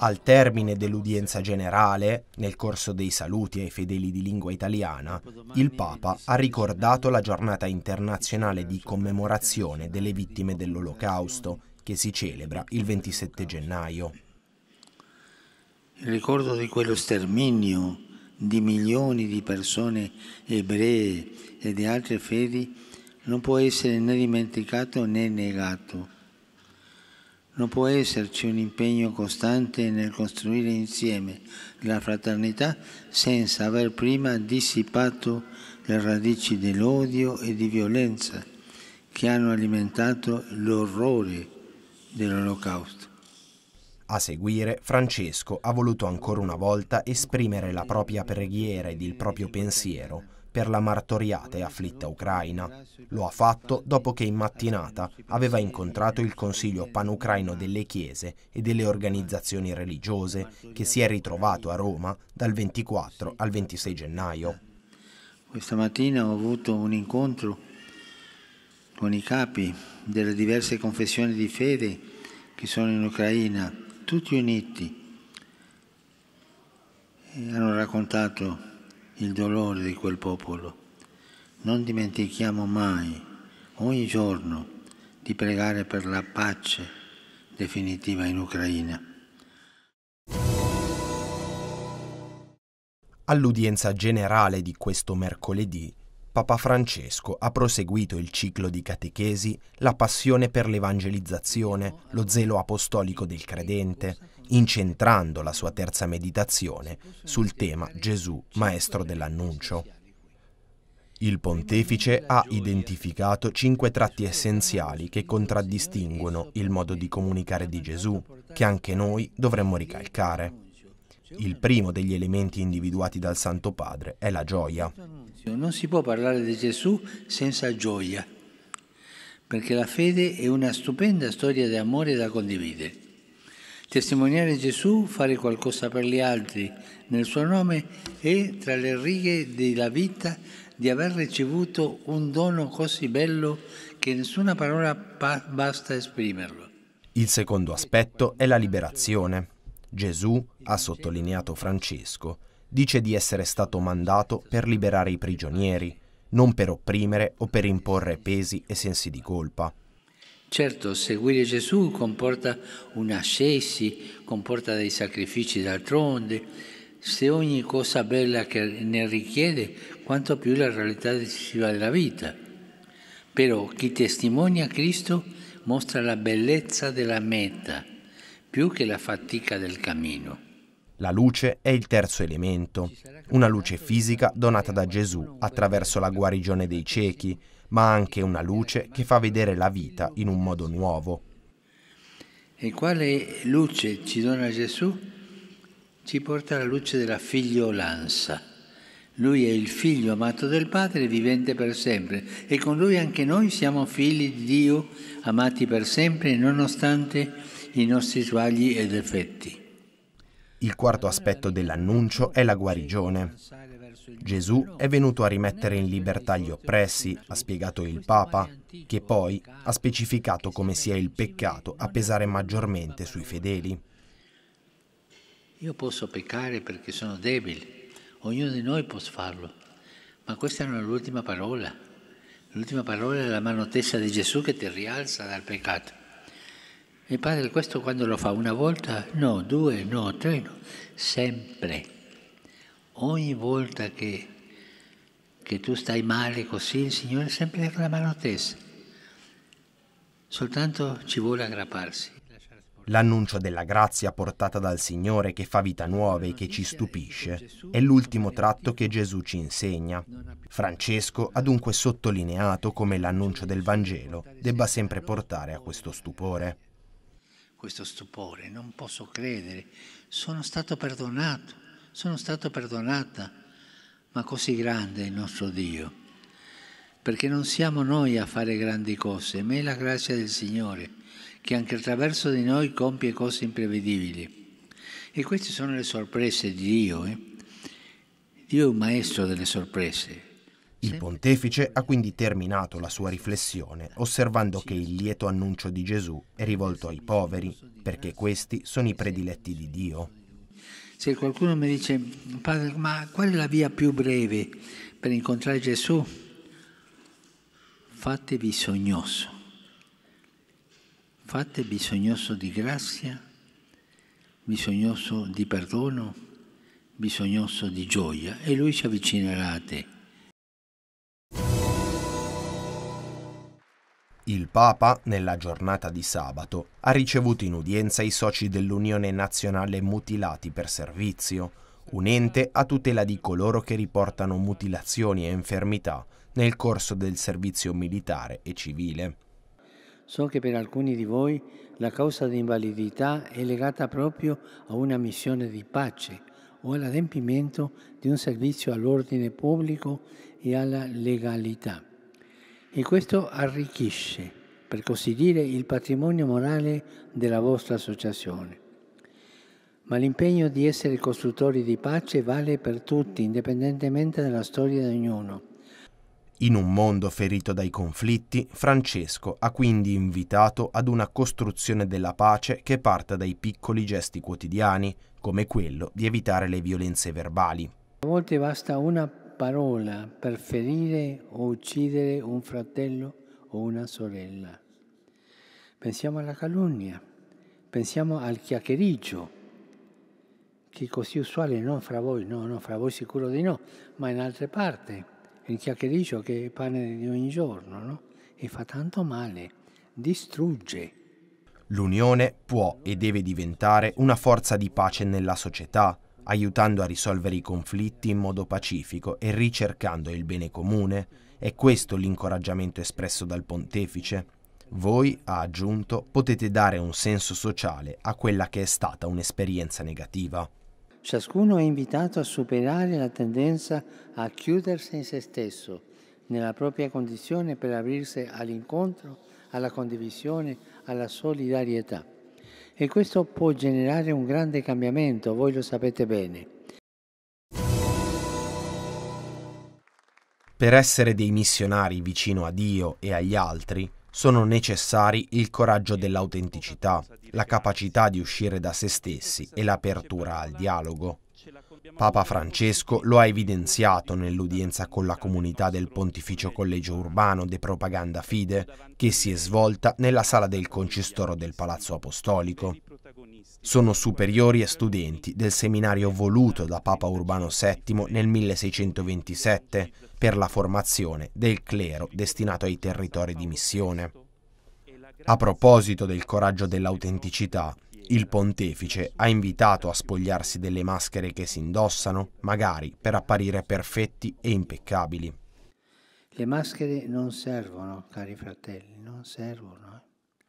Al termine dell'udienza generale, nel corso dei saluti ai fedeli di lingua italiana, il Papa ha ricordato la giornata internazionale di commemorazione delle vittime dell'Olocausto, che si celebra il 27 gennaio. Il ricordo di quello sterminio di milioni di persone ebree e di altre fedi non può essere né dimenticato né negato non può esserci un impegno costante nel costruire insieme la fraternità senza aver prima dissipato le radici dell'odio e di violenza che hanno alimentato l'orrore dell'olocausto. A seguire, Francesco ha voluto ancora una volta esprimere la propria preghiera ed il proprio pensiero per la martoriata e afflitta Ucraina. Lo ha fatto dopo che in mattinata aveva incontrato il Consiglio panucraino delle Chiese e delle organizzazioni religiose che si è ritrovato a Roma dal 24 al 26 gennaio. Questa mattina ho avuto un incontro con i capi delle diverse confessioni di fede che sono in Ucraina, tutti uniti. E hanno raccontato il dolore di quel popolo. Non dimentichiamo mai, ogni giorno, di pregare per la pace definitiva in Ucraina. All'udienza generale di questo mercoledì Papa Francesco ha proseguito il ciclo di catechesi La passione per l'evangelizzazione, lo zelo apostolico del credente, incentrando la sua terza meditazione sul tema Gesù, maestro dell'annuncio. Il pontefice ha identificato cinque tratti essenziali che contraddistinguono il modo di comunicare di Gesù, che anche noi dovremmo ricalcare. Il primo degli elementi individuati dal Santo Padre è la gioia. Non si può parlare di Gesù senza gioia, perché la fede è una stupenda storia di amore da condividere. Testimoniare Gesù, fare qualcosa per gli altri nel suo nome è tra le righe della vita di aver ricevuto un dono così bello che nessuna parola pa- basta esprimerlo. Il secondo aspetto è la liberazione. Gesù, ha sottolineato Francesco, Dice di essere stato mandato per liberare i prigionieri, non per opprimere o per imporre pesi e sensi di colpa. Certo, seguire Gesù comporta un'ascesi, comporta dei sacrifici d'altronde. Se ogni cosa bella che ne richiede, quanto più la realtà decisiva della vita. Però chi testimonia Cristo mostra la bellezza della meta, più che la fatica del cammino. La luce è il terzo elemento, una luce fisica donata da Gesù attraverso la guarigione dei ciechi, ma anche una luce che fa vedere la vita in un modo nuovo. E quale luce ci dona Gesù? Ci porta la luce della figliolanza. Lui è il figlio amato del Padre, vivente per sempre, e con lui anche noi siamo figli di Dio, amati per sempre, nonostante i nostri sbagli ed effetti. Il quarto aspetto dell'annuncio è la guarigione. Gesù è venuto a rimettere in libertà gli oppressi, ha spiegato il Papa, che poi ha specificato come sia il peccato a pesare maggiormente sui fedeli. Io posso peccare perché sono debole, ognuno di noi può farlo, ma questa non è l'ultima parola. L'ultima parola è la mano tessa di Gesù che ti rialza dal peccato. Mi pare che questo quando lo fa una volta, no, due, no, tre, no, sempre. Ogni volta che, che tu stai male così, il Signore sempre leva la mano tesa. Soltanto ci vuole aggrapparsi. L'annuncio della grazia portata dal Signore che fa vita nuova e che ci stupisce è l'ultimo tratto che Gesù ci insegna. Francesco ha dunque sottolineato come l'annuncio del Vangelo debba sempre portare a questo stupore questo stupore, non posso credere, sono stato perdonato, sono stato perdonata, ma così grande è il nostro Dio, perché non siamo noi a fare grandi cose, ma è la grazia del Signore che anche attraverso di noi compie cose imprevedibili. E queste sono le sorprese di Dio. Eh? Dio è un maestro delle sorprese. Il pontefice ha quindi terminato la sua riflessione osservando che il lieto annuncio di Gesù è rivolto ai poveri, perché questi sono i prediletti di Dio. Se qualcuno mi dice, padre, ma qual è la via più breve per incontrare Gesù? Fatevi sognoso. fate bisognoso di grazia, bisognoso di perdono, bisognoso di gioia e lui ci avvicinerà a te. Il Papa, nella giornata di sabato, ha ricevuto in udienza i soci dell'Unione Nazionale Mutilati per Servizio, un ente a tutela di coloro che riportano mutilazioni e infermità nel corso del servizio militare e civile. So che per alcuni di voi la causa di invalidità è legata proprio a una missione di pace o all'adempimento di un servizio all'ordine pubblico e alla legalità e questo arricchisce, per così dire, il patrimonio morale della vostra associazione. Ma l'impegno di essere costruttori di pace vale per tutti, indipendentemente dalla storia di ognuno. In un mondo ferito dai conflitti, Francesco ha quindi invitato ad una costruzione della pace che parta dai piccoli gesti quotidiani, come quello di evitare le violenze verbali. A volte basta una parola per ferire o uccidere un fratello o una sorella. Pensiamo alla calunnia, pensiamo al chiacchiericcio, che è così usuale non fra voi, no, no, fra voi sicuro di no, ma in altre parti. Il chiacchiericcio che è pane di ogni giorno, no? E fa tanto male, distrugge. L'unione può e deve diventare una forza di pace nella società, aiutando a risolvere i conflitti in modo pacifico e ricercando il bene comune, è questo l'incoraggiamento espresso dal pontefice? Voi, ha aggiunto, potete dare un senso sociale a quella che è stata un'esperienza negativa. Ciascuno è invitato a superare la tendenza a chiudersi in se stesso, nella propria condizione per aprirsi all'incontro, alla condivisione, alla solidarietà e questo può generare un grande cambiamento, voi lo sapete bene. Per essere dei missionari vicino a Dio e agli altri, sono necessari il coraggio dell'autenticità, la capacità di uscire da se stessi e l'apertura al dialogo. Papa Francesco lo ha evidenziato nell'udienza con la comunità del Pontificio Collegio Urbano de Propaganda Fide, che si è svolta nella sala del concistoro del Palazzo Apostolico. Sono superiori e studenti del seminario voluto da Papa Urbano VII nel 1627 per la formazione del clero destinato ai territori di missione. A proposito del coraggio dell'autenticità, il pontefice ha invitato a spogliarsi delle maschere che si indossano, magari per apparire perfetti e impeccabili. Le maschere non servono, cari fratelli, non servono. Eh.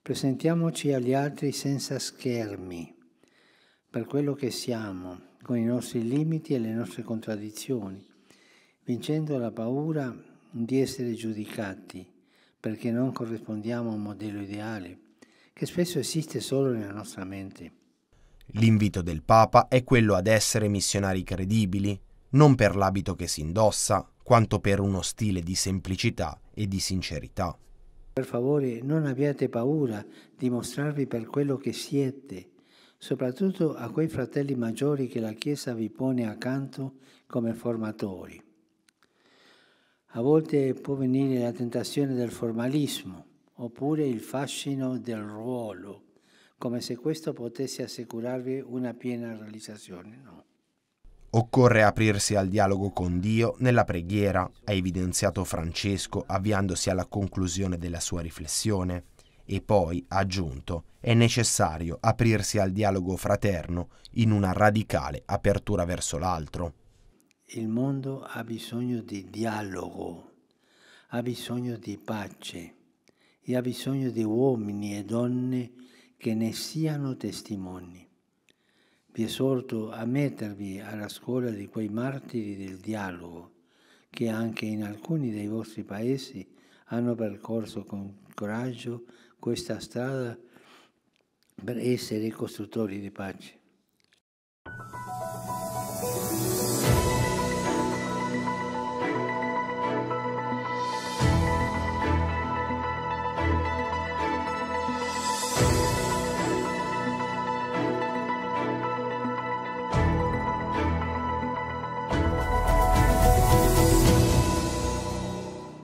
Presentiamoci agli altri senza schermi, per quello che siamo, con i nostri limiti e le nostre contraddizioni, vincendo la paura di essere giudicati perché non corrispondiamo a un modello ideale, che spesso esiste solo nella nostra mente. L'invito del Papa è quello ad essere missionari credibili, non per l'abito che si indossa, quanto per uno stile di semplicità e di sincerità. Per favore non abbiate paura di mostrarvi per quello che siete, soprattutto a quei fratelli maggiori che la Chiesa vi pone accanto come formatori. A volte può venire la tentazione del formalismo, oppure il fascino del ruolo, come se questo potesse assicurarvi una piena realizzazione. No. Occorre aprirsi al dialogo con Dio nella preghiera, ha evidenziato Francesco avviandosi alla conclusione della sua riflessione. E poi, ha aggiunto, è necessario aprirsi al dialogo fraterno in una radicale apertura verso l'altro. Il mondo ha bisogno di dialogo, ha bisogno di pace e ha bisogno di uomini e donne che ne siano testimoni. Vi esorto a mettervi alla scuola di quei martiri del dialogo che anche in alcuni dei vostri paesi hanno percorso con coraggio questa strada per essere costruttori di pace.